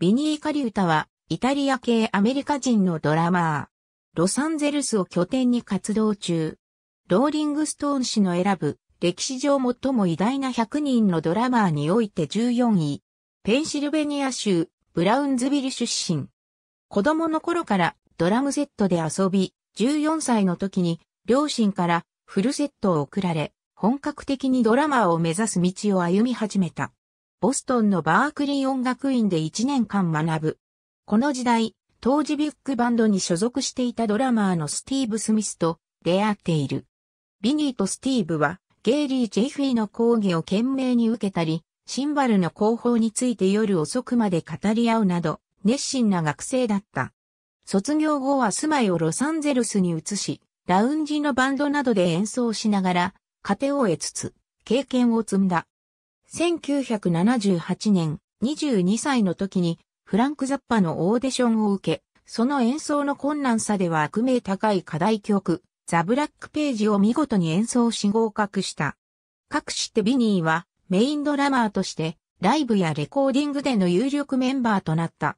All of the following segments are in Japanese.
ビニー・カリウタは、イタリア系アメリカ人のドラマー。ロサンゼルスを拠点に活動中。ローリングストーン氏の選ぶ、歴史上最も偉大な100人のドラマーにおいて14位。ペンシルベニア州、ブラウンズビル出身。子供の頃からドラムセットで遊び、14歳の時に両親からフルセットを送られ、本格的にドラマーを目指す道を歩み始めた。ボストンのバークリー音楽院で1年間学ぶ。この時代、当時ビッグバンドに所属していたドラマーのスティーブ・スミスと出会っている。ビニーとスティーブは、ゲイリー・ジェフィーの講義を懸命に受けたり、シンバルの広報について夜遅くまで語り合うなど、熱心な学生だった。卒業後は住まいをロサンゼルスに移し、ラウンジのバンドなどで演奏しながら、家庭を得つつ、経験を積んだ。1978年、22歳の時に、フランク・ザッパのオーディションを受け、その演奏の困難さでは悪名高い課題曲、ザ・ブラック・ページを見事に演奏し合格した。かくしてビニーは、メインドラマーとして、ライブやレコーディングでの有力メンバーとなった。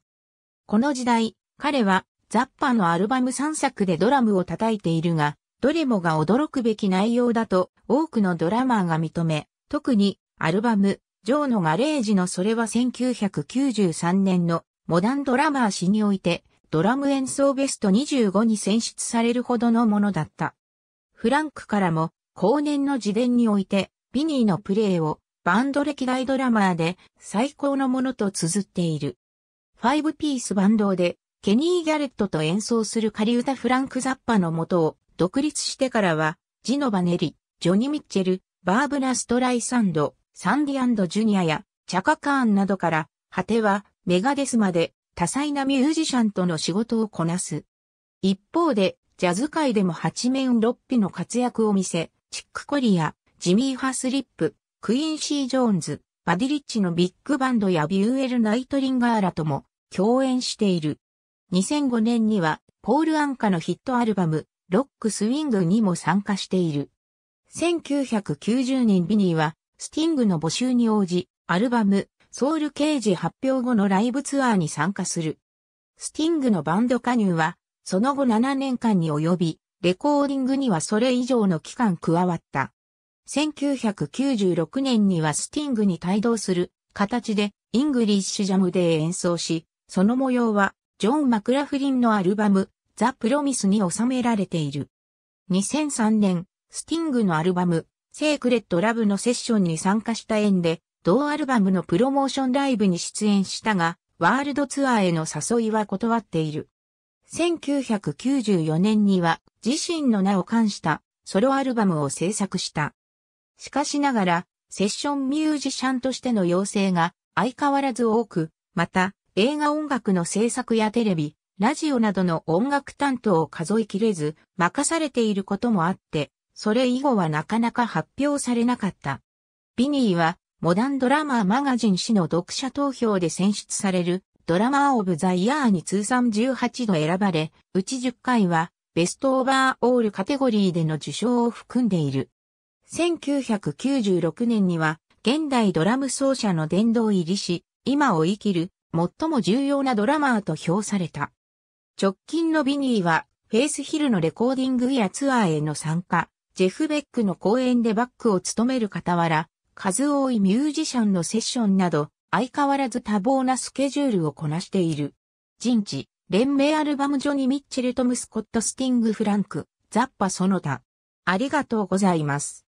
この時代、彼は、ザッパのアルバム3作でドラムを叩いているが、どれもが驚くべき内容だと多くのドラマーが認め、特にアルバム、ジョーのガレージのそれは1993年のモダンドラマー誌において、ドラム演奏ベスト25に選出されるほどのものだった。フランクからも、後年の自伝において、ビニーのプレーを、バンド歴代ドラマーで最高のものと綴っている。ファイブピースバンドで、ケニー・ギャレットと演奏する仮歌フランク・ザッパのもとを独立してからは、ジノバネリ、ジョニ・ー・ミッチェル、バーブラ・ストライサンド、サンディアンド・ジュニアやチャカカーンなどから、果てはメガデスまで多彩なミュージシャンとの仕事をこなす。一方で、ジャズ界でも八面六臂の活躍を見せ、チック・コリア、ジミー・ハスリップ、クイーン・シー・ジョーンズ、バディリッチのビッグバンドやビューエル・ナイトリンガーラとも共演している。2005年には、ポール・アンカのヒットアルバム、ロック・スウィングにも参加している。1990年ビニーは、スティングの募集に応じ、アルバム、ソウルケージ発表後のライブツアーに参加する。スティングのバンド加入は、その後7年間に及び、レコーディングにはそれ以上の期間加わった。1996年にはスティングに帯同する形で、イングリッシュジャムで演奏し、その模様は、ジョン・マクラフリンのアルバム、ザ・プロミスに収められている。2003年、スティングのアルバム、セークレットラブのセッションに参加した縁で、同アルバムのプロモーションライブに出演したが、ワールドツアーへの誘いは断っている。1994年には自身の名を冠したソロアルバムを制作した。しかしながら、セッションミュージシャンとしての要請が相変わらず多く、また映画音楽の制作やテレビ、ラジオなどの音楽担当を数えきれず任されていることもあって、それ以後はなかなか発表されなかった。ビニーは、モダンドラマーマガジン誌の読者投票で選出される、ドラマーオブザイヤーに通算18度選ばれ、うち10回は、ベストオーバーオールカテゴリーでの受賞を含んでいる。1996年には、現代ドラム奏者の殿堂入りし、今を生きる、最も重要なドラマーと評された。直近のビニーは、フェイスヒルのレコーディングやツアーへの参加、ジェフ・ベックの公演でバックを務める傍ら、数多いミュージシャンのセッションなど、相変わらず多忙なスケジュールをこなしている。人知、連名アルバムジョニ・ー・ミッチェル・トム・スコット・スティング・フランク、ザッパ・その他。ありがとうございます。